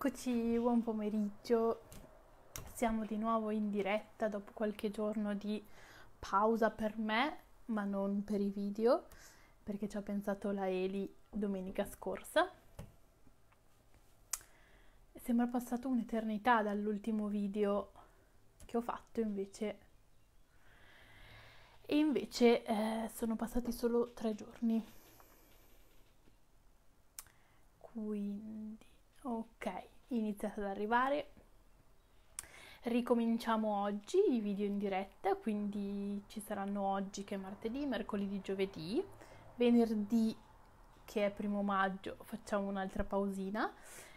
Eccoci, buon pomeriggio. Siamo di nuovo in diretta dopo qualche giorno di pausa per me, ma non per i video, perché ci ha pensato la Eli domenica scorsa. Sembra passata un'eternità dall'ultimo video che ho fatto invece. E invece eh, sono passati solo tre giorni. Quindi, ok iniziato ad arrivare. Ricominciamo oggi i video in diretta, quindi ci saranno oggi che è martedì, mercoledì, giovedì, venerdì che è primo maggio facciamo un'altra pausina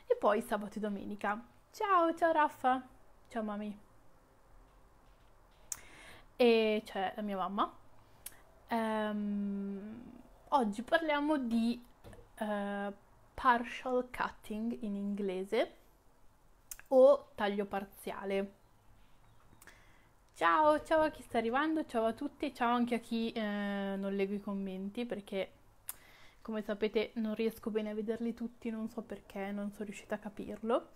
e poi sabato e domenica. Ciao, ciao Raffa, ciao mami. E c'è la mia mamma. Um, oggi parliamo di uh, partial cutting in inglese o taglio parziale. Ciao, ciao a chi sta arrivando, ciao a tutti ciao anche a chi eh, non leggo i commenti perché come sapete non riesco bene a vederli tutti, non so perché, non sono riuscita a capirlo.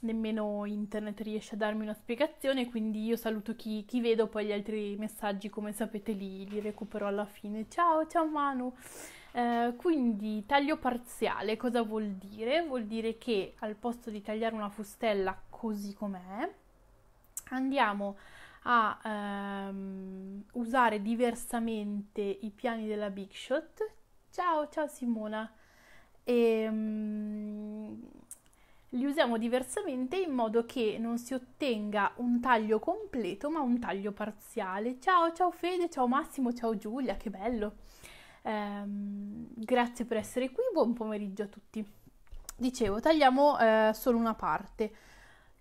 Nemmeno internet riesce a darmi una spiegazione, quindi io saluto chi, chi vedo, poi gli altri messaggi come sapete li, li recupero alla fine. Ciao, ciao Manu! Eh, quindi taglio parziale cosa vuol dire? Vuol dire che al posto di tagliare una fustella così com'è, andiamo a ehm, usare diversamente i piani della Big Shot. Ciao, ciao Simona. E, um, li usiamo diversamente in modo che non si ottenga un taglio completo ma un taglio parziale. Ciao, ciao Fede, ciao Massimo, ciao Giulia, che bello. Ehm, grazie per essere qui, buon pomeriggio a tutti. Dicevo, tagliamo eh, solo una parte.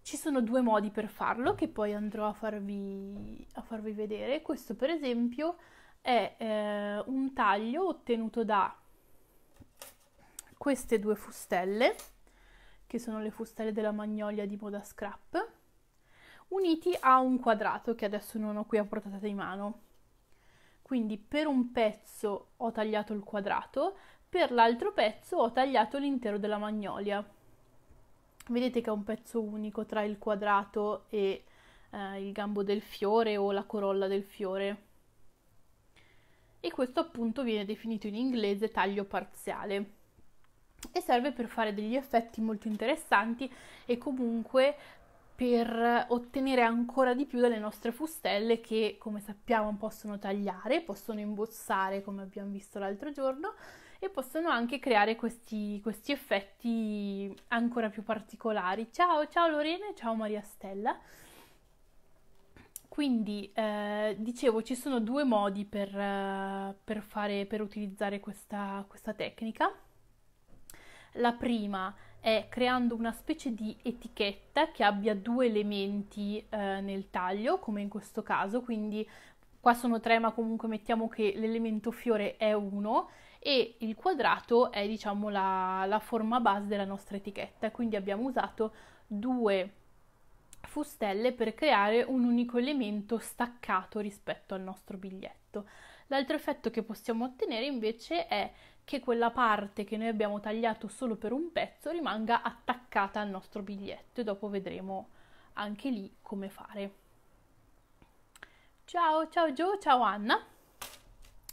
Ci sono due modi per farlo che poi andrò a farvi, a farvi vedere. Questo per esempio è eh, un taglio ottenuto da queste due fustelle, che sono le fustelle della magnolia di moda scrap, uniti a un quadrato che adesso non ho qui a portata di mano. Quindi per un pezzo ho tagliato il quadrato, per l'altro pezzo ho tagliato l'intero della magnolia. Vedete che è un pezzo unico tra il quadrato e eh, il gambo del fiore o la corolla del fiore. E questo appunto viene definito in inglese taglio parziale e serve per fare degli effetti molto interessanti e comunque per ottenere ancora di più dalle nostre fustelle che come sappiamo possono tagliare, possono imbozzare come abbiamo visto l'altro giorno e possono anche creare questi, questi effetti ancora più particolari. Ciao, ciao Lorena e ciao Maria Stella. Quindi eh, dicevo ci sono due modi per, eh, per, fare, per utilizzare questa, questa tecnica. La prima è è creando una specie di etichetta che abbia due elementi eh, nel taglio, come in questo caso, quindi qua sono tre ma comunque mettiamo che l'elemento fiore è uno e il quadrato è diciamo la, la forma base della nostra etichetta, quindi abbiamo usato due fustelle per creare un unico elemento staccato rispetto al nostro biglietto. L'altro effetto che possiamo ottenere invece è che quella parte che noi abbiamo tagliato solo per un pezzo rimanga attaccata al nostro biglietto e dopo vedremo anche lì come fare. Ciao, ciao Gio, ciao Anna.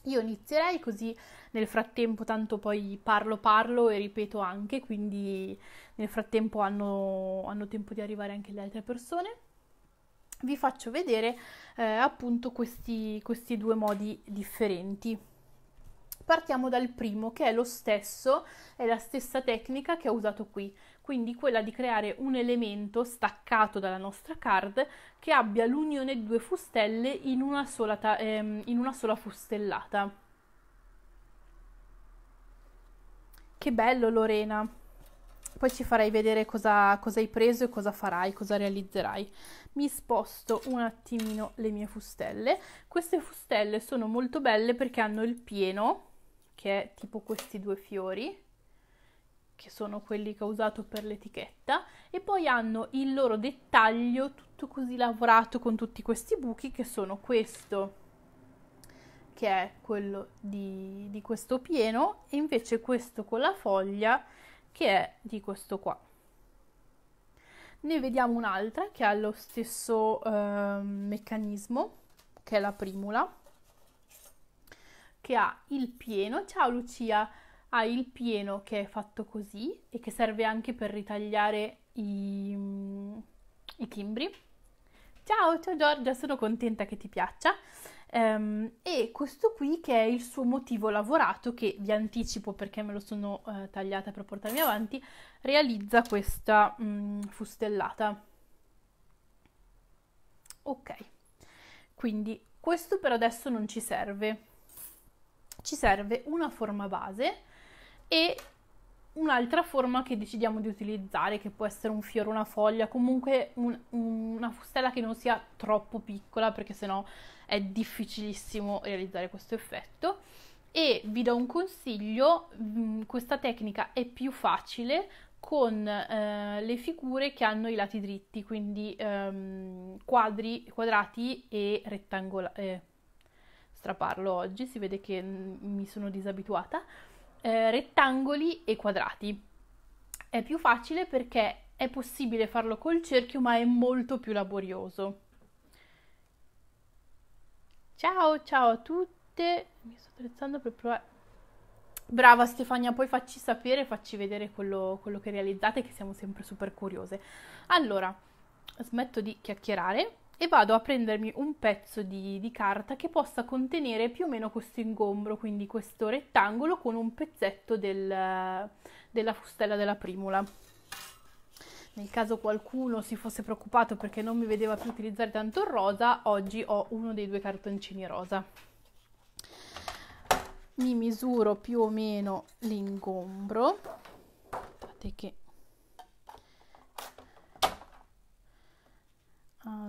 Io inizierei così nel frattempo tanto poi parlo parlo e ripeto anche, quindi nel frattempo hanno, hanno tempo di arrivare anche le altre persone. Vi faccio vedere eh, appunto questi, questi due modi differenti. Partiamo dal primo che è lo stesso, è la stessa tecnica che ho usato qui, quindi quella di creare un elemento staccato dalla nostra card che abbia l'unione di due fustelle in una sola, ehm, in una sola fustellata. Che bello Lorena! Poi ci farai vedere cosa, cosa hai preso e cosa farai, cosa realizzerai. Mi sposto un attimino le mie fustelle. Queste fustelle sono molto belle perché hanno il pieno che è tipo questi due fiori che sono quelli che ho usato per l'etichetta e poi hanno il loro dettaglio tutto così lavorato con tutti questi buchi che sono questo che è quello di, di questo pieno e invece questo con la foglia che è di questo qua ne vediamo un'altra che ha lo stesso eh, meccanismo che è la primula che ha il pieno. Ciao Lucia! Ha il pieno che è fatto così e che serve anche per ritagliare i, mm, i timbri. Ciao, ciao Giorgia, sono contenta che ti piaccia. Um, e questo qui che è il suo motivo lavorato, che vi anticipo perché me lo sono uh, tagliata per portarmi avanti, realizza questa um, fustellata. Ok, quindi questo per adesso non ci serve ci serve una forma base e un'altra forma che decidiamo di utilizzare, che può essere un fiore, una foglia, comunque un, una fustella che non sia troppo piccola perché sennò è difficilissimo realizzare questo effetto. E vi do un consiglio, mm, questa tecnica è più facile con eh, le figure che hanno i lati dritti, quindi ehm, quadri, quadrati e rettangolari. Eh straparlo oggi, si vede che mm, mi sono disabituata, eh, rettangoli e quadrati. È più facile perché è possibile farlo col cerchio, ma è molto più laborioso. Ciao, ciao a tutte. Mi sto attrezzando per provare. Brava Stefania, poi facci sapere, facci vedere quello, quello che realizzate, che siamo sempre super curiose. Allora, smetto di chiacchierare e vado a prendermi un pezzo di, di, carta che possa contenere più o meno questo ingombro, quindi questo rettangolo con un pezzetto del, della fustella della primula. Nel caso qualcuno si fosse preoccupato perché non mi vedeva più utilizzare tanto il rosa, oggi ho uno dei due cartoncini rosa. Mi misuro più o meno l'ingombro, aspettate che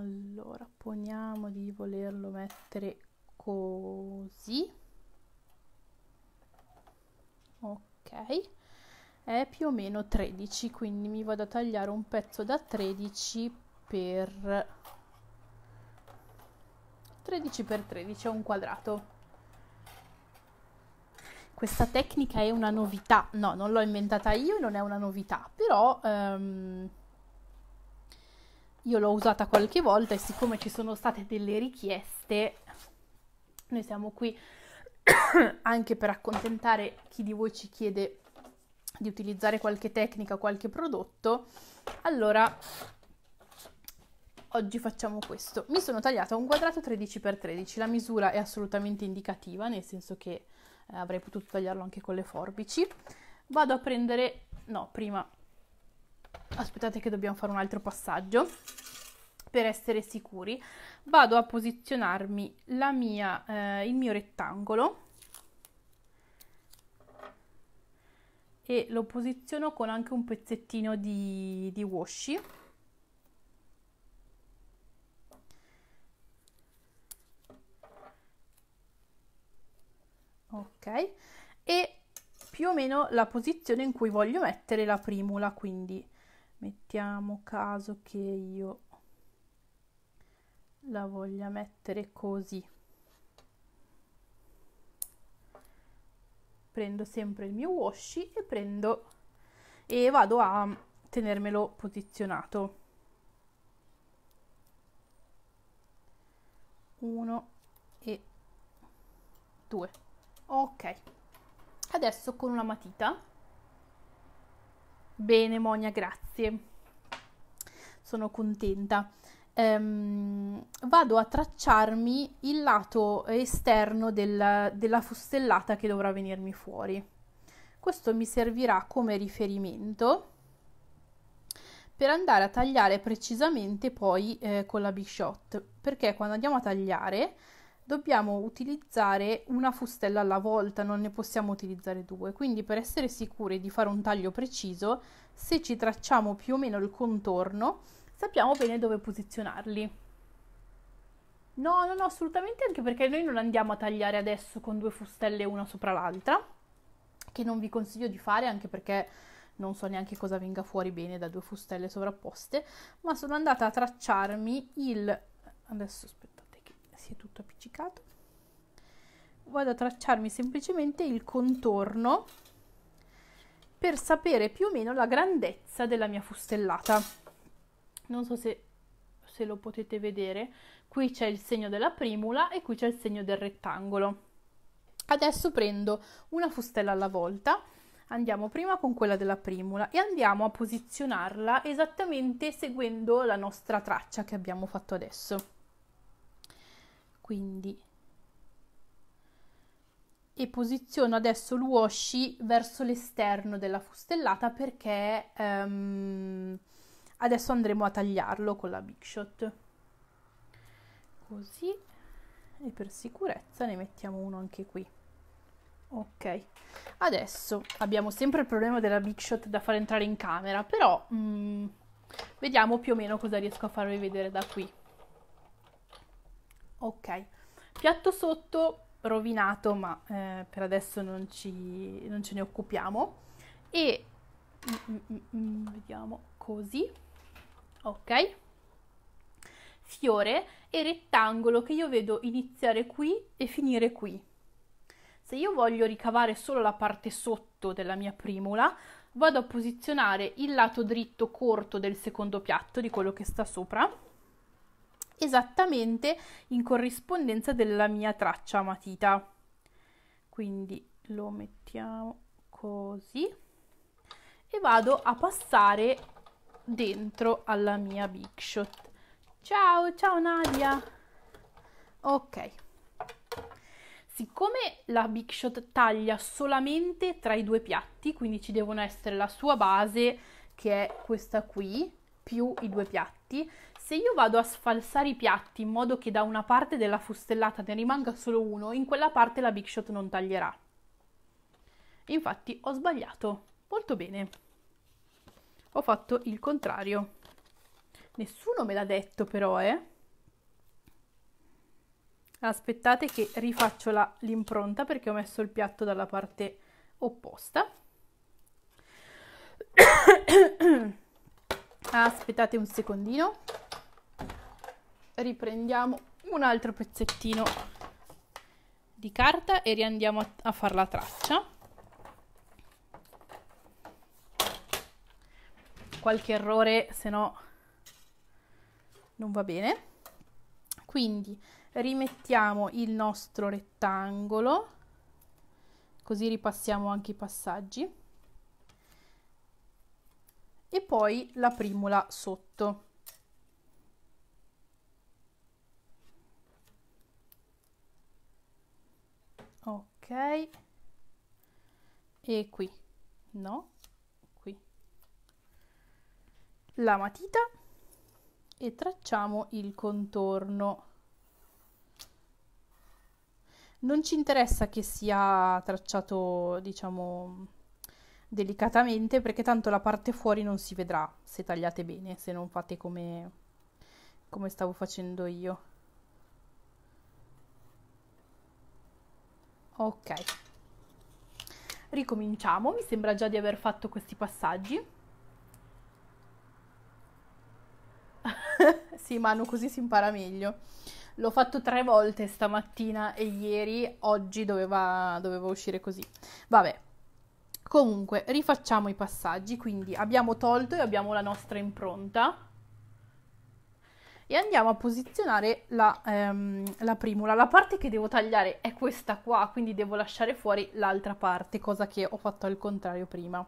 allora poniamo di volerlo mettere così ok è più o meno 13 quindi mi vado a tagliare un pezzo da 13 per 13 per 13 è un quadrato questa tecnica è una novità no non l'ho inventata io non è una novità però um, io l'ho usata qualche volta e siccome ci sono state delle richieste, noi siamo qui anche per accontentare chi di voi ci chiede di utilizzare qualche tecnica, qualche prodotto. Allora, oggi facciamo questo. Mi sono tagliata un quadrato 13x13, la misura è assolutamente indicativa, nel senso che eh, avrei potuto tagliarlo anche con le forbici. Vado a prendere, no, prima aspettate che dobbiamo fare un altro passaggio per essere sicuri vado a posizionarmi la mia, eh, il mio rettangolo e lo posiziono con anche un pezzettino di, di washi ok e più o meno la posizione in cui voglio mettere la primula quindi mettiamo caso che io la voglia mettere così prendo sempre il mio washi e prendo e vado a tenermelo posizionato uno e due ok adesso con una matita Bene Monia, grazie. Sono contenta. Um, vado a tracciarmi il lato esterno del, della fustellata che dovrà venirmi fuori. Questo mi servirà come riferimento per andare a tagliare precisamente poi eh, con la b shot perché quando andiamo a tagliare dobbiamo utilizzare una fustella alla volta, non ne possiamo utilizzare due. Quindi per essere sicuri di fare un taglio preciso, se ci tracciamo più o meno il contorno, sappiamo bene dove posizionarli. No, no, no, assolutamente anche perché noi non andiamo a tagliare adesso con due fustelle una sopra l'altra, che non vi consiglio di fare anche perché non so neanche cosa venga fuori bene da due fustelle sovrapposte, ma sono andata a tracciarmi il... adesso aspetta sia tutto appiccicato vado a tracciarmi semplicemente il contorno per sapere più o meno la grandezza della mia fustellata non so se, se lo potete vedere qui c'è il segno della primula e qui c'è il segno del rettangolo adesso prendo una fustella alla volta andiamo prima con quella della primula e andiamo a posizionarla esattamente seguendo la nostra traccia che abbiamo fatto adesso quindi e posiziono adesso il verso l'esterno della fustellata perché um, adesso andremo a tagliarlo con la Big Shot così e per sicurezza ne mettiamo uno anche qui ok adesso abbiamo sempre il problema della Big Shot da far entrare in camera però um, vediamo più o meno cosa riesco a farvi vedere da qui Ok, piatto sotto rovinato, ma eh, per adesso non, ci, non ce ne occupiamo. E mm mm, mm, mm, vediamo così. Ok. Fiore e rettangolo che io vedo iniziare qui e finire qui. Se io voglio ricavare solo la parte sotto della mia primula, vado a posizionare il lato dritto corto del secondo piatto, di quello che sta sopra, esattamente in corrispondenza della mia traccia matita. Quindi lo mettiamo così e vado a passare dentro alla mia Big Shot. Ciao, ciao Nadia! Ok. Siccome la Big Shot taglia solamente tra i due piatti, quindi ci devono essere la sua base, che è questa qui, più i due piatti, se io vado a sfalsare i piatti in modo che da una parte della fustellata ne rimanga solo uno, in quella parte la Big Shot non taglierà. Infatti ho sbagliato. Molto bene. Ho fatto il contrario. Nessuno me l'ha detto però, eh. Aspettate che rifaccio l'impronta perché ho messo il piatto dalla parte opposta. Aspettate un secondino riprendiamo un altro pezzettino di carta e riandiamo a, a fare la traccia qualche errore se no non va bene quindi rimettiamo il nostro rettangolo così ripassiamo anche i passaggi e poi la primula sotto ok e qui no qui la matita e tracciamo il contorno non ci interessa che sia tracciato diciamo delicatamente perché tanto la parte fuori non si vedrà se tagliate bene se non fate come come stavo facendo io ok ricominciamo mi sembra già di aver fatto questi passaggi sì Manu così si impara meglio l'ho fatto tre volte stamattina e ieri oggi doveva, doveva uscire così vabbè comunque rifacciamo i passaggi quindi abbiamo tolto e abbiamo la nostra impronta e andiamo a posizionare la, ehm, la primula. La parte che devo tagliare è questa qua, quindi devo lasciare fuori l'altra parte, cosa che ho fatto al contrario prima.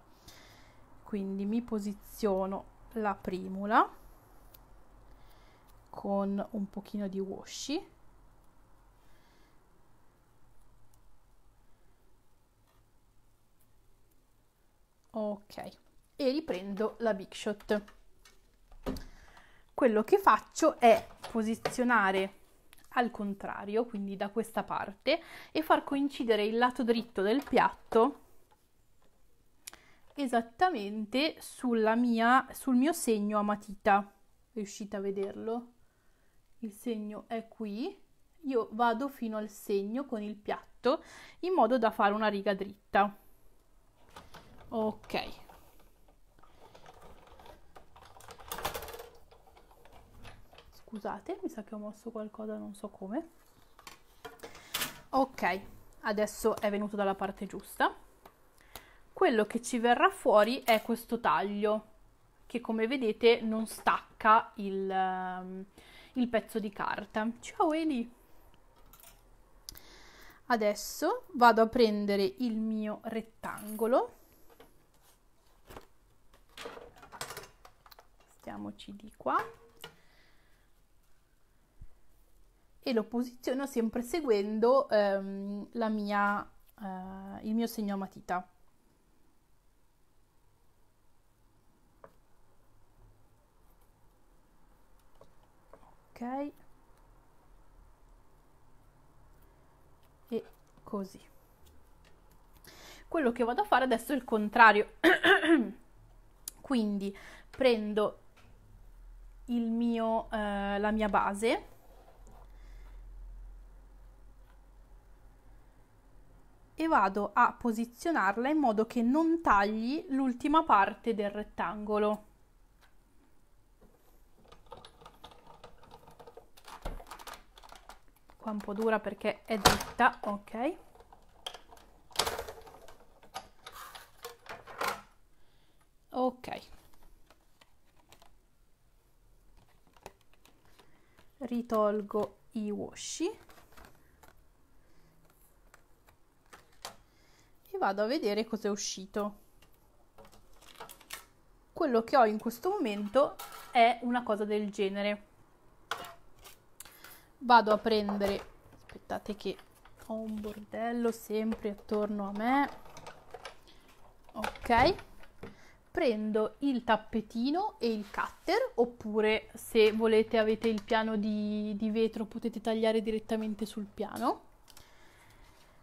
Quindi mi posiziono la primula con un pochino di washi ok e riprendo la big shot quello che faccio è posizionare al contrario, quindi da questa parte, e far coincidere il lato dritto del piatto esattamente mia, sul mio segno a matita. Riuscite a vederlo? Il segno è qui, io vado fino al segno con il piatto in modo da fare una riga dritta. Ok. scusate mi sa che ho mosso qualcosa non so come ok adesso è venuto dalla parte giusta quello che ci verrà fuori è questo taglio che come vedete non stacca il, um, il pezzo di carta ciao Eli adesso vado a prendere il mio rettangolo stiamoci di qua e lo posiziono sempre seguendo ehm, mia, eh, il mio segno a matita. Ok. E così. Quello che vado a fare adesso è il contrario. Quindi prendo mio, eh, la mia base e vado a posizionarla in modo che non tagli l'ultima parte del rettangolo. Qua un po' dura perché è dritta, ok. Ok. Ritolgo i washi. vado a vedere cosa è uscito. Quello che ho in questo momento è una cosa del genere. Vado a prendere, aspettate che ho un bordello sempre attorno a me. Ok. Prendo il tappetino e il cutter, oppure se volete avete il piano di, di vetro potete tagliare direttamente sul piano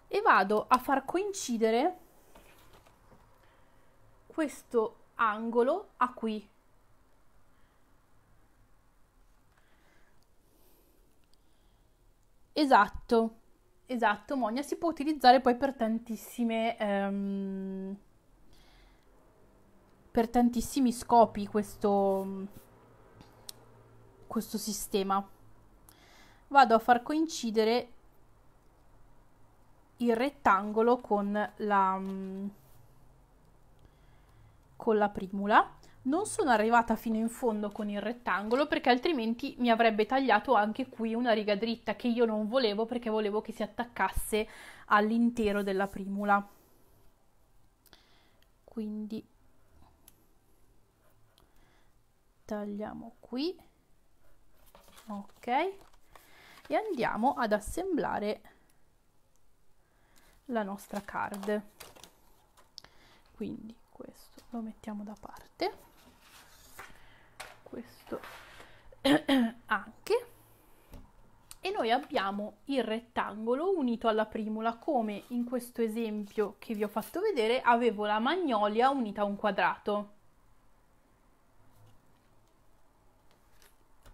e vado a far coincidere questo angolo a qui. Esatto, esatto, Monia, si può utilizzare poi per tantissime... Ehm, per tantissimi scopi questo, questo sistema. Vado a far coincidere il rettangolo con la, mm, con la primula. Non sono arrivata fino in fondo con il rettangolo perché altrimenti mi avrebbe tagliato anche qui una riga dritta che io non volevo perché volevo che si attaccasse all'intero della primula. Quindi tagliamo qui, ok, e andiamo ad assemblare la nostra card quindi questo lo mettiamo da parte questo anche e noi abbiamo il rettangolo unito alla primula come in questo esempio che vi ho fatto vedere avevo la magnolia unita a un quadrato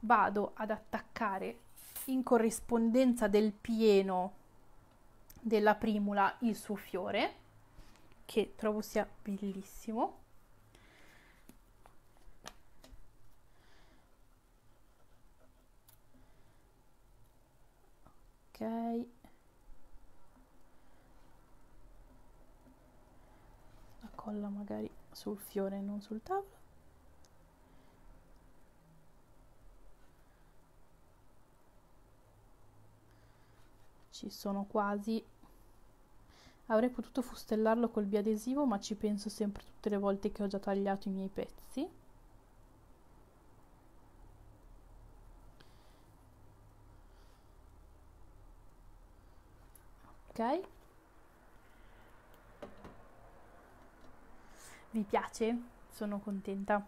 vado ad attaccare in corrispondenza del pieno della primula il suo fiore, che trovo sia bellissimo. Ok. La colla magari sul fiore, non sul tavolo. 10, sono quasi... Avrei potuto fustellarlo col biadesivo, ma ci penso sempre tutte le volte che ho già tagliato i miei pezzi. Ok. Vi piace? Sono contenta.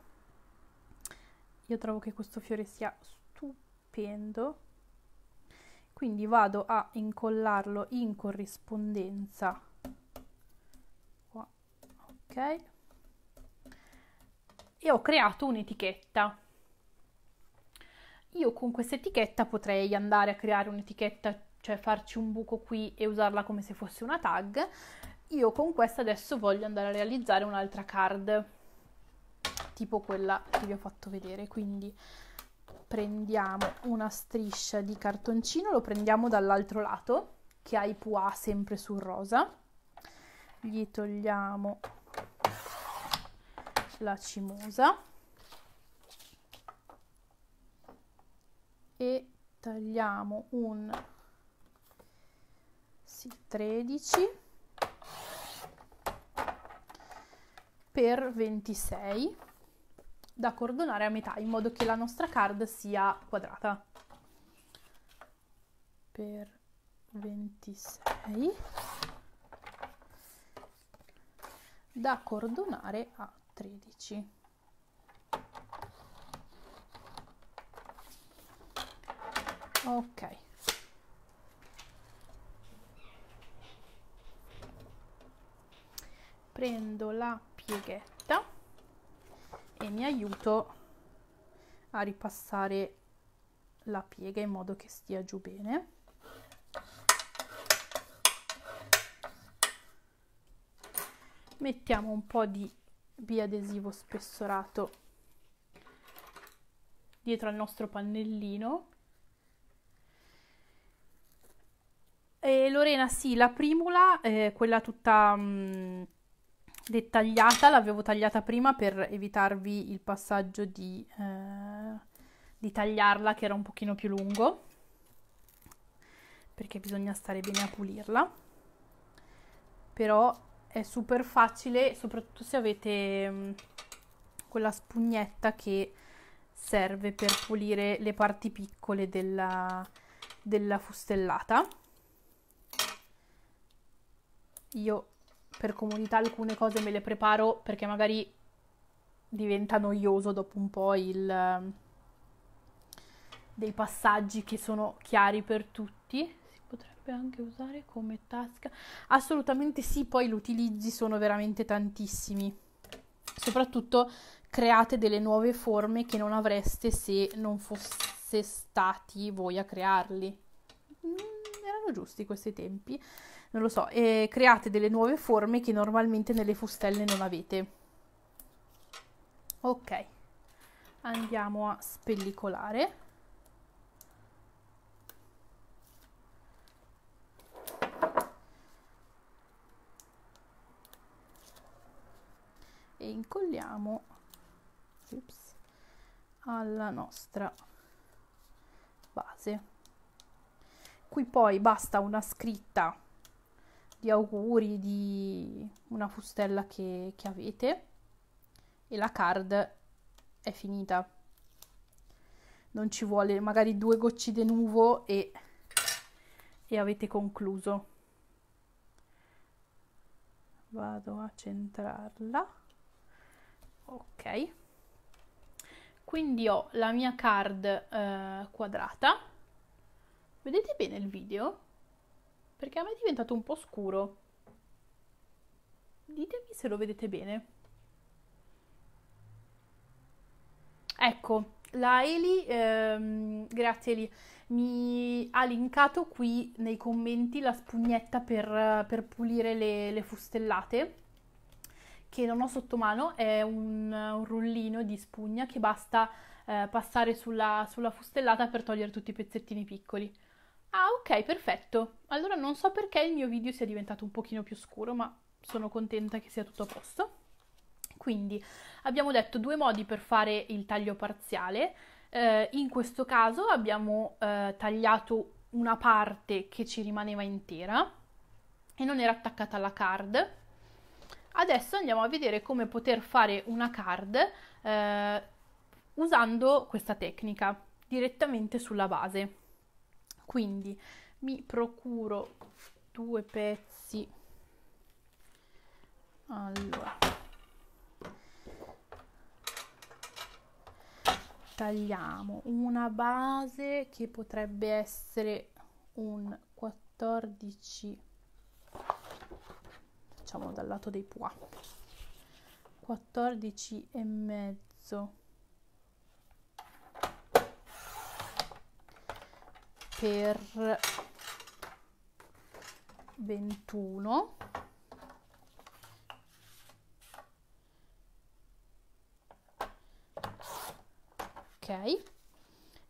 Io trovo che questo fiore sia stupendo quindi vado a incollarlo in corrispondenza qua, ok e ho creato un'etichetta io con questa etichetta potrei andare a creare un'etichetta cioè farci un buco qui e usarla come se fosse una tag io con questa adesso voglio andare a realizzare un'altra card tipo quella che vi ho fatto vedere quindi prendiamo una striscia di cartoncino, lo prendiamo dall'altro lato che ha i pois sempre sul rosa, gli togliamo la cimosa e tagliamo un sì, 13 per 26 da cordonare a metà in modo che la nostra card sia quadrata per 26 da cordonare a 13 ok prendo la pieghetta e mi aiuto a ripassare la piega in modo che stia giù bene mettiamo un po' di biadesivo spessorato dietro al nostro pannellino e Lorena sì la primula eh, quella tutta mh, mm, dettagliata, l'avevo tagliata prima per evitarvi il passaggio di, eh, di tagliarla che era un pochino più lungo perché bisogna stare bene a pulirla però è super facile soprattutto se avete mm, quella spugnetta che serve per pulire le parti piccole della, della fustellata io per comodità alcune cose me le preparo perché magari diventa noioso dopo un po' il ehm, dei passaggi che sono chiari per tutti. Si potrebbe anche usare come tasca. Assolutamente sì, poi gli utilizzi sono veramente tantissimi. Soprattutto create delle nuove forme che non avreste se non fosse stati voi a crearli sembrano giusti questi tempi, non lo so, e create delle nuove forme che normalmente nelle fustelle non avete. Ok, andiamo a spellicolare. E incolliamo ups, alla nostra base cui poi basta una scritta di auguri di una fustella che, che avete e la card è finita non ci vuole magari due gocce di nuvo e, e avete concluso vado a centrarla ok quindi ho la mia card eh, quadrata Vedete bene il video? Perché a me è diventato un po' scuro. Ditemi se lo vedete bene. Ecco, la Eli, ehm, grazie Eli, mi ha linkato qui nei commenti la spugnetta per, per pulire le, le, fustellate, che non ho sotto mano, è un, un rullino di spugna che basta eh, passare sulla, sulla fustellata per togliere tutti i pezzettini piccoli. Ah, ok, perfetto. Allora non so perché il mio video sia diventato un pochino più scuro, ma sono contenta che sia tutto a posto. Quindi abbiamo detto due modi per fare il taglio parziale. Eh, in questo caso abbiamo eh, tagliato una parte che ci rimaneva intera e non era attaccata alla card. Adesso andiamo a vedere come poter fare una card eh, usando questa tecnica direttamente sulla base quindi mi procuro due pezzi allora tagliamo una base che potrebbe essere un 14 facciamo dal lato dei pois 14 e mezzo per 21 ok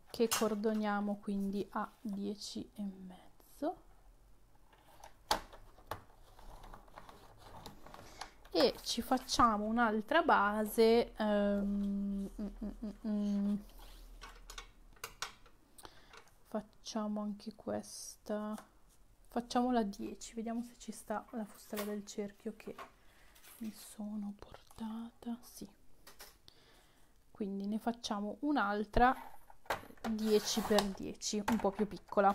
che cordoniamo quindi a 10 e mezzo e ci facciamo un'altra base um, mm, mm, mm, mm. facciamo anche questa facciamola 10 vediamo se ci sta la fustella del cerchio che mi sono portata sì quindi ne facciamo un'altra 10 x 10 un po più piccola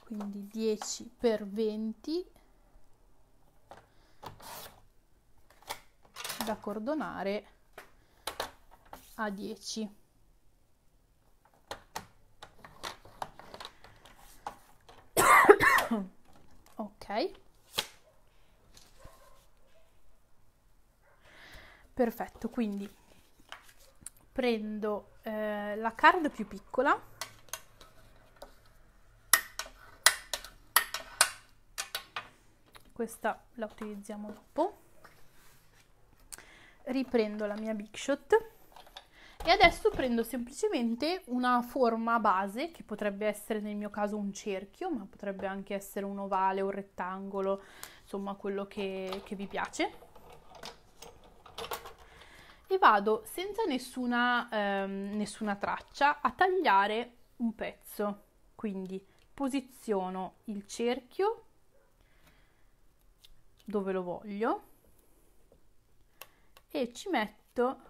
quindi 10 x 20 da cordonare a 10 ok? Perfetto, quindi prendo eh, la card più piccola questa la utilizziamo dopo riprendo la mia big shot e adesso prendo semplicemente una forma base, che potrebbe essere nel mio caso un cerchio, ma potrebbe anche essere un ovale, un rettangolo, insomma quello che, che vi piace. E vado senza nessuna, ehm, nessuna traccia a tagliare un pezzo. Quindi posiziono il cerchio dove lo voglio e ci metto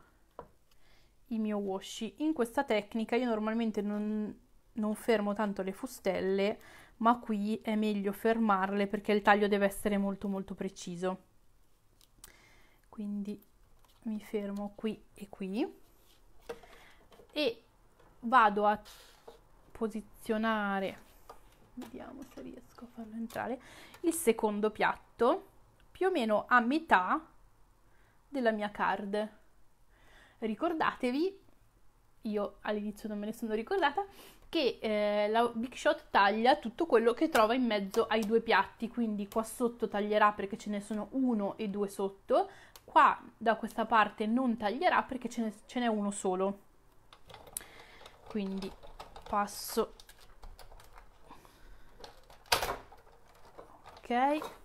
il mio washi. In questa tecnica io normalmente non, non fermo tanto le fustelle, ma qui è meglio fermarle perché il taglio deve essere molto molto preciso. Quindi mi fermo qui e qui e vado a posizionare, vediamo se riesco a farlo entrare, il secondo piatto più o meno a metà della mia card ricordatevi, io all'inizio non me ne sono ricordata, che eh, la Big Shot taglia tutto quello che trova in mezzo ai due piatti, quindi qua sotto taglierà perché ce ne sono uno e due sotto, qua da questa parte non taglierà perché ce, ne, ce n'è uno solo. Quindi passo. Ok.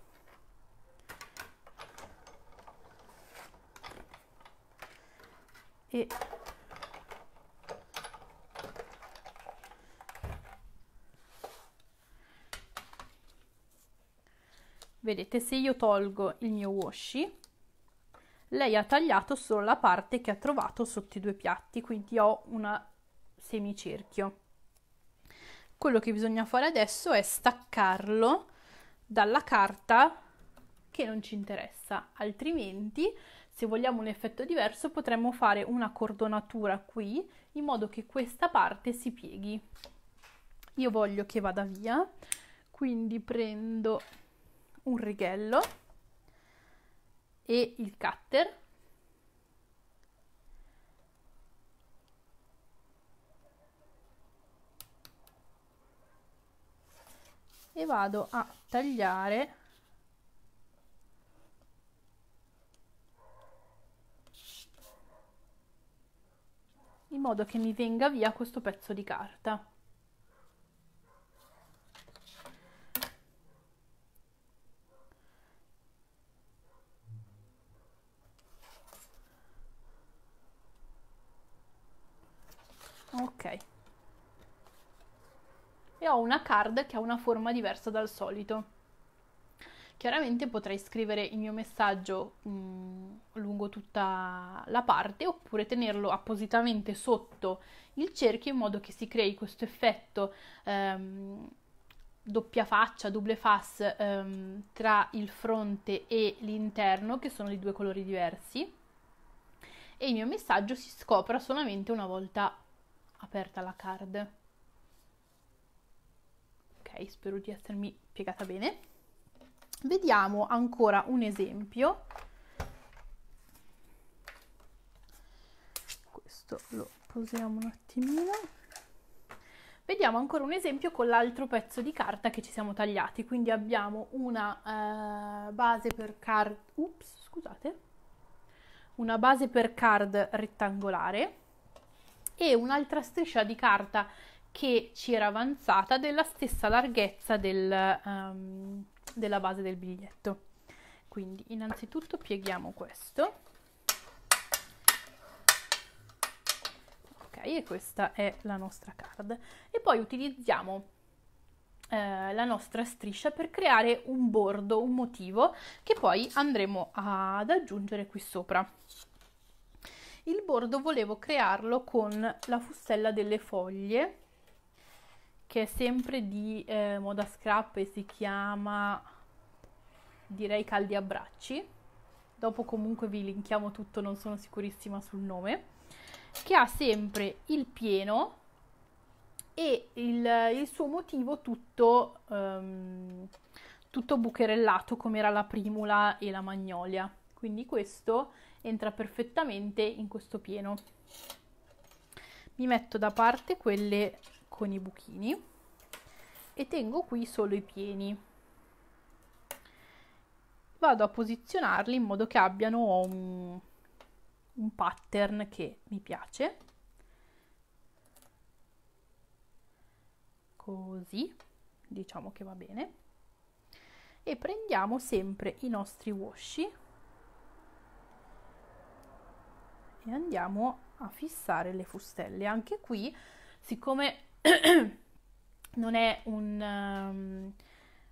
e vedete se io tolgo il mio washi lei ha tagliato solo la parte che ha trovato sotto i due piatti quindi ho un semicerchio quello che bisogna fare adesso è staccarlo dalla carta che non ci interessa altrimenti se vogliamo un effetto diverso potremmo fare una cordonatura qui in modo che questa parte si pieghi. Io voglio che vada via, quindi prendo un righello e il cutter e vado a tagliare in modo che mi venga via questo pezzo di carta. Ok. E ho una card che ha una forma diversa dal solito. Chiaramente potrei scrivere il mio messaggio mh, mm, lungo tutta la parte oppure tenerlo appositamente sotto il cerchio in modo che si crei questo effetto ehm, doppia faccia, double face ehm, tra il fronte e l'interno che sono di due colori diversi e il mio messaggio si scopra solamente una volta aperta la card. Ok, spero di essermi spiegata bene. Vediamo ancora un esempio. Questo lo posiamo un attimino. Vediamo ancora un esempio con l'altro pezzo di carta che ci siamo tagliati. Quindi abbiamo una eh, base per card, ups, scusate, una base per card rettangolare e un'altra striscia di carta che ci era avanzata della stessa larghezza del, um, della base del biglietto. Quindi innanzitutto pieghiamo questo. Ok, e questa è la nostra card. E poi utilizziamo eh, la nostra striscia per creare un bordo, un motivo che poi andremo ad aggiungere qui sopra. Il bordo volevo crearlo con la fustella delle foglie che è sempre di eh, moda scrap e si chiama direi caldi abbracci dopo comunque vi linkiamo tutto non sono sicurissima sul nome che ha sempre il pieno e il, il suo motivo tutto um, tutto bucherellato come era la primula e la magnolia quindi questo entra perfettamente in questo pieno mi metto da parte quelle con i buchini e tengo qui solo i pieni vado a posizionarli in modo che abbiano un, un pattern che mi piace così diciamo che va bene e prendiamo sempre i nostri washi e andiamo a fissare le fustelle anche qui siccome non è un, um,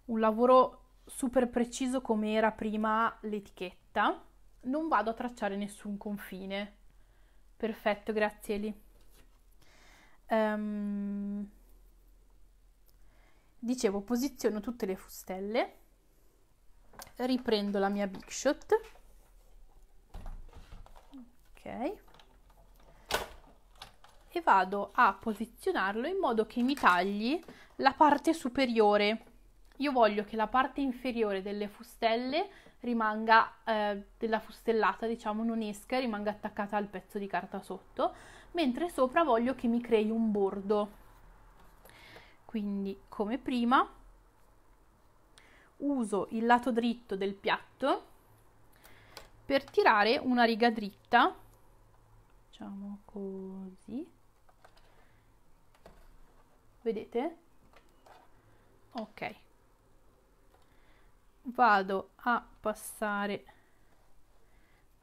un lavoro super preciso come era prima l'etichetta, non vado a tracciare nessun confine. Perfetto, grazie Eli. Um, dicevo, posiziono tutte le fustelle, riprendo la mia big shot. Ok e vado a posizionarlo in modo che mi tagli la parte superiore. Io voglio che la parte inferiore delle fustelle rimanga eh, della fustellata, diciamo, non esca, rimanga attaccata al pezzo di carta sotto, mentre sopra voglio che mi crei un bordo. Quindi, come prima, uso il lato dritto del piatto per tirare una riga dritta, diciamo così, vedete? Ok. Vado a passare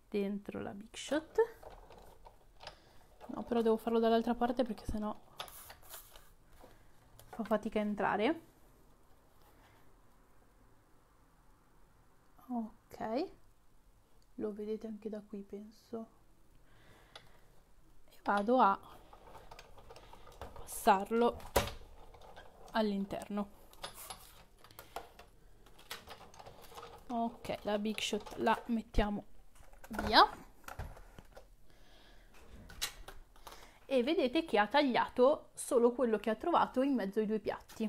dentro la Big Shot. No, però devo farlo dall'altra parte perché sennò fa fatica a entrare. Ok. Lo vedete anche da qui, penso. E vado a passarlo all'interno ok la big shot la mettiamo via e vedete che ha tagliato solo quello che ha trovato in mezzo ai due piatti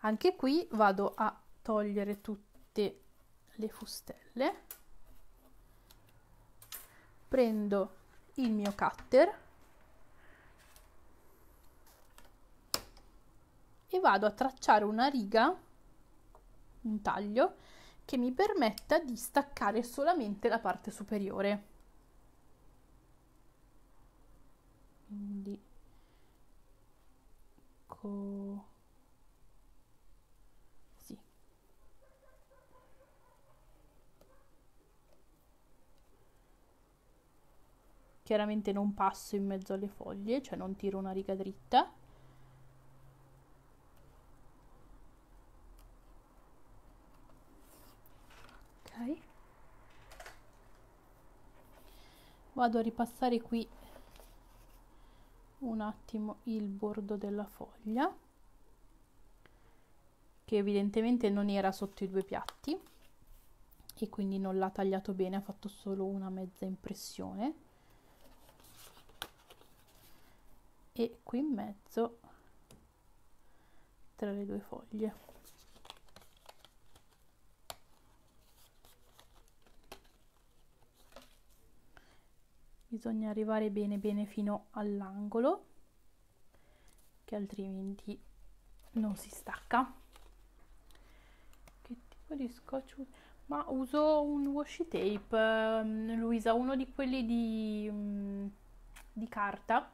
anche qui vado a togliere tutte le fustelle prendo il mio cutter e vado a tracciare una riga, un taglio, che mi permetta di staccare solamente la parte superiore. Quindi così. Chiaramente non passo in mezzo alle foglie, cioè non tiro una riga dritta. vado a ripassare qui un attimo il bordo della foglia che evidentemente non era sotto i due piatti e quindi non l'ha tagliato bene ha fatto solo una mezza impressione e qui in mezzo tra le due foglie bisogna arrivare bene bene fino all'angolo che altrimenti non si stacca che tipo di scotch ma uso un washi tape ehm, Luisa uno di quelli di, mm, di carta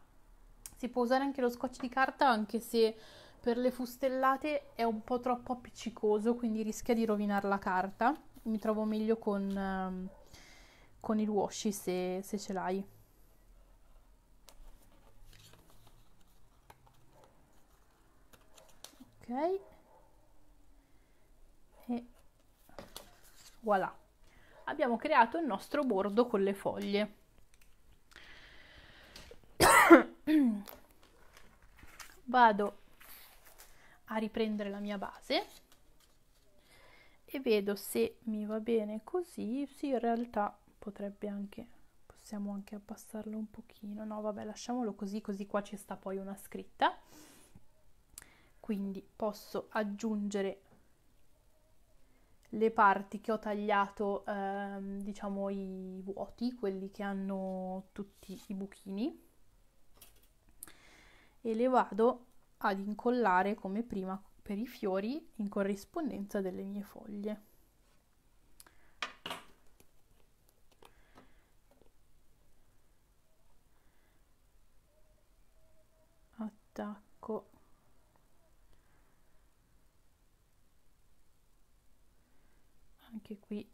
si può usare anche lo scotch di carta anche se per le fustellate è un po' troppo appiccicoso quindi rischia di rovinare la carta mi trovo meglio con ehm, con il washi se, se ce l'hai. Ok. E voilà. Abbiamo creato il nostro bordo con le foglie. Vado a riprendere la mia base e vedo se mi va bene così. Sì, in realtà potrebbe anche possiamo anche abbassarlo un pochino no vabbè lasciamolo così così qua ci sta poi una scritta quindi posso aggiungere le parti che ho tagliato ehm, diciamo i vuoti quelli che hanno tutti i buchini e le vado ad incollare come prima per i fiori in corrispondenza delle mie foglie distacco anche qui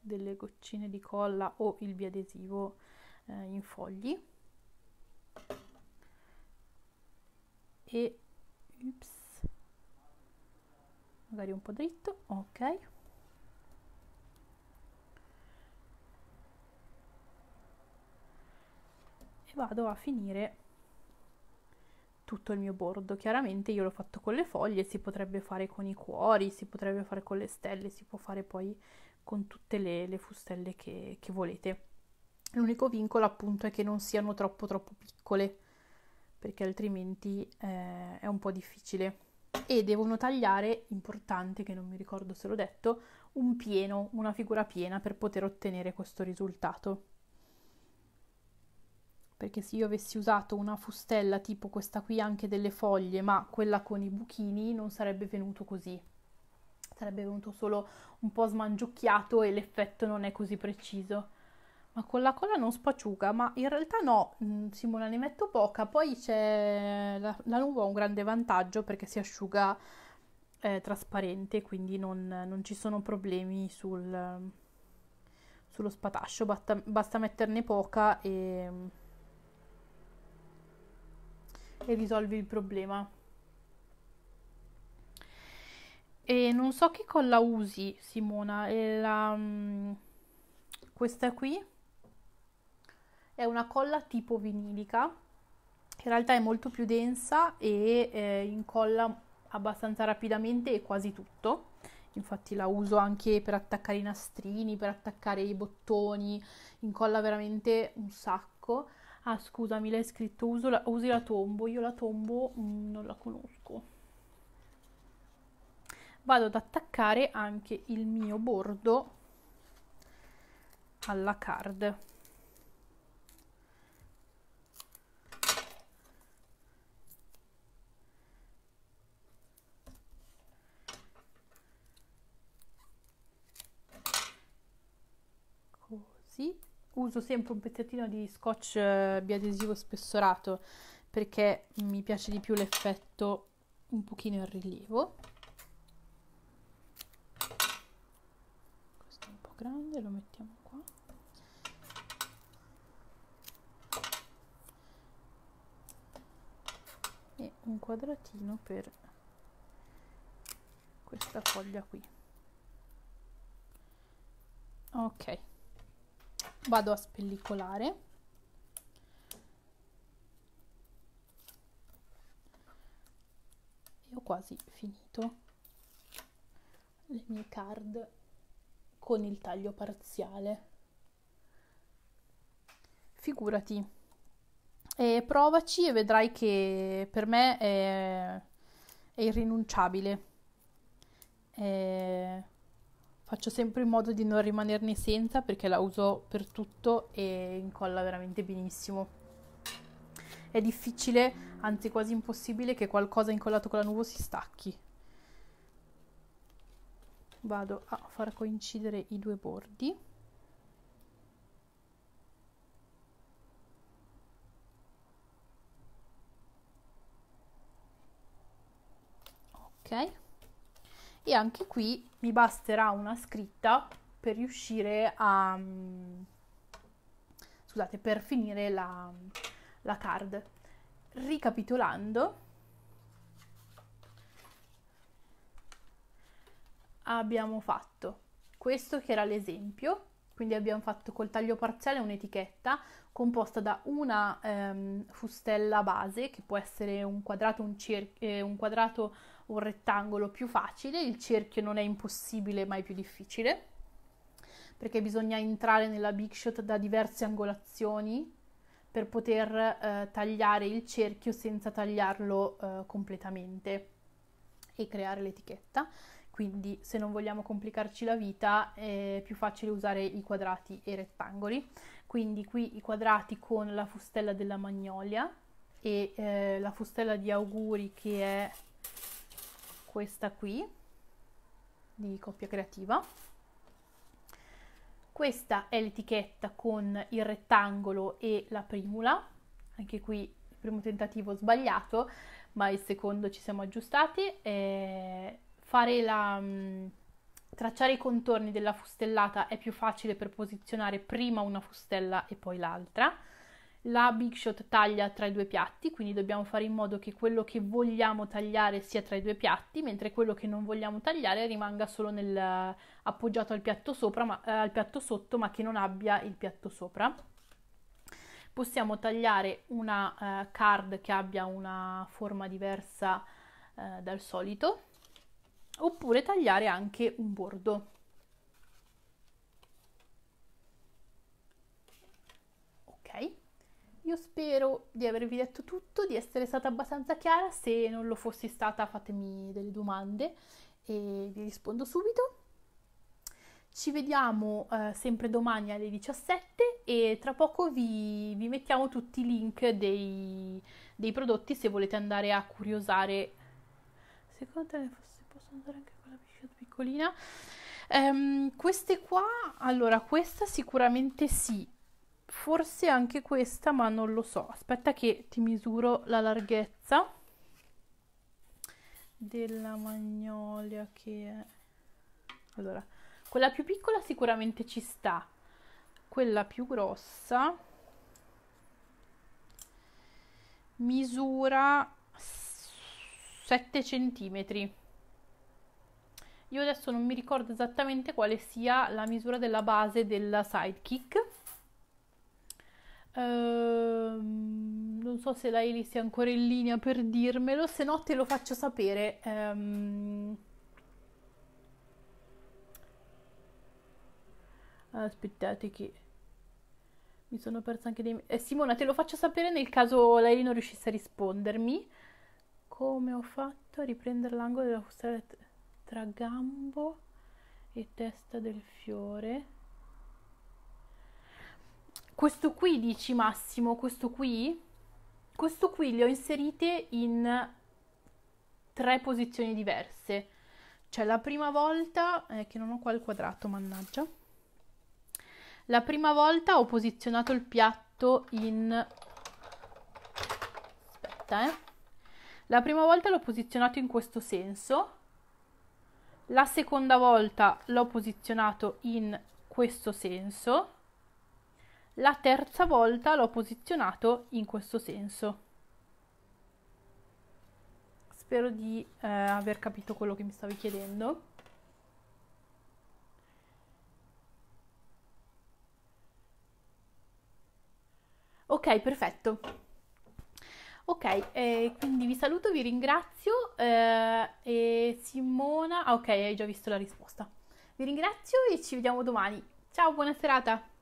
delle goccine di colla o il biadesivo eh, in fogli e ups, magari un po' dritto ok e vado a finire tutto il mio bordo. Chiaramente io l'ho fatto con le foglie, si potrebbe fare con i cuori, si potrebbe fare con le stelle, si può fare poi con tutte le, le fustelle che, che volete. L'unico vincolo appunto è che non siano troppo troppo piccole, perché altrimenti eh, è un po' difficile. E devono tagliare, importante che non mi ricordo se l'ho detto, un pieno, una figura piena per poter ottenere questo risultato perché se io avessi usato una fustella tipo questa qui anche delle foglie, ma quella con i buchini, non sarebbe venuto così. Sarebbe venuto solo un po' smangiucchiato e l'effetto non è così preciso. Ma con la cola non spacciuca, ma in realtà no, mm, Simona ne metto poca, poi c'è la, la nuvola ha un grande vantaggio perché si asciuga eh, trasparente, quindi non, non, ci sono problemi sul, sullo spatascio, basta, basta metterne poca e e risolvi il problema. E non so che colla usi, Simona. La, um, questa qui è una colla tipo vinilica. In realtà è molto più densa e eh, incolla abbastanza rapidamente e quasi tutto. Infatti la uso anche per attaccare i nastrini, per attaccare i bottoni, incolla veramente un sacco. Ah, scusami, l'hai scritto, uso la, usi la tombo, io la tombo mh, mm, non la conosco. Vado ad attaccare anche il mio bordo alla card. Così uso sempre un pezzettino di scotch eh, biadesivo spessorato perché mi piace di più l'effetto un pochino in rilievo. Questo è un po' grande, lo mettiamo qua. E un quadratino per questa foglia qui. Ok vado a spellicolare e ho quasi finito le mie card con il taglio parziale figurati e provaci e vedrai che per me è, è irrinunciabile è faccio sempre in modo di non rimanerne senza perché la uso per tutto e incolla veramente benissimo. È difficile, anzi quasi impossibile, che qualcosa incollato con la nuvo si stacchi. Vado a far coincidere i due bordi. Ok e anche qui mi basterà una scritta per riuscire a mm, scusate per finire la, la card ricapitolando abbiamo fatto questo che era l'esempio quindi abbiamo fatto col taglio parziale un'etichetta composta da una ehm, fustella base che può essere un quadrato, un, eh, un quadrato un rettangolo più facile, il cerchio non è impossibile ma è più difficile, perché bisogna entrare nella big shot da diverse angolazioni per poter eh, tagliare il cerchio senza tagliarlo eh, completamente e creare l'etichetta. Quindi se non vogliamo complicarci la vita è più facile usare i quadrati e i rettangoli. Quindi qui i quadrati con la fustella della magnolia e eh, la fustella di auguri che è questa qui di coppia creativa. Questa è l'etichetta con il rettangolo e la primula, anche qui il primo tentativo sbagliato, ma il secondo ci siamo aggiustati. Eh, fare la, mm, tracciare i contorni della fustellata è più facile per posizionare prima una fustella e poi l'altra la Big Shot taglia tra i due piatti, quindi dobbiamo fare in modo che quello che vogliamo tagliare sia tra i due piatti, mentre quello che non vogliamo tagliare rimanga solo nel, eh, appoggiato al piatto, sopra, ma, eh, al piatto sotto, ma che non abbia il piatto sopra. Possiamo tagliare una eh, card che abbia una forma diversa eh, dal solito, oppure tagliare anche un bordo. Io spero di avervi detto tutto, di essere stata abbastanza chiara, se non lo fossi stata fatemi delle domande e vi rispondo subito. Ci vediamo eh, sempre domani alle 17 e tra poco vi, vi mettiamo tutti i link dei, dei, prodotti se volete andare a curiosare. Secondo te se posso andare anche con la piscina piccolina? Um, queste qua, allora questa sicuramente sì, forse anche questa ma non lo so aspetta che ti misuro la larghezza della magnolia che è allora quella più piccola sicuramente ci sta quella più grossa misura 7 centimetri io adesso non mi ricordo esattamente quale sia la misura della base della sidekick Ehm, non so se la Eli sia ancora in linea per dirmelo, se no te lo faccio sapere. Ehm, aspettate che mi sono persa anche dei... Eh, Simona, te lo faccio sapere nel caso lei non riuscisse a rispondermi. Come ho fatto a riprendere l'angolo della custella tra gambo e testa del fiore? Questo qui dici Massimo, questo qui? Questo qui le ho inserite in tre posizioni diverse. Cioè la prima volta, eh, che non ho qua il quadrato, mannaggia. La prima volta ho posizionato il piatto in... Aspetta, eh. La prima volta l'ho posizionato in questo senso, la seconda volta l'ho posizionato in questo senso la terza volta l'ho posizionato in questo senso. Spero di eh, aver capito quello che mi stavi chiedendo. Ok, perfetto. Ok, eh, quindi vi saluto, vi ringrazio. Eh, e Simona, ah, ok, hai già visto la risposta. Vi ringrazio e ci vediamo domani. Ciao, buona serata.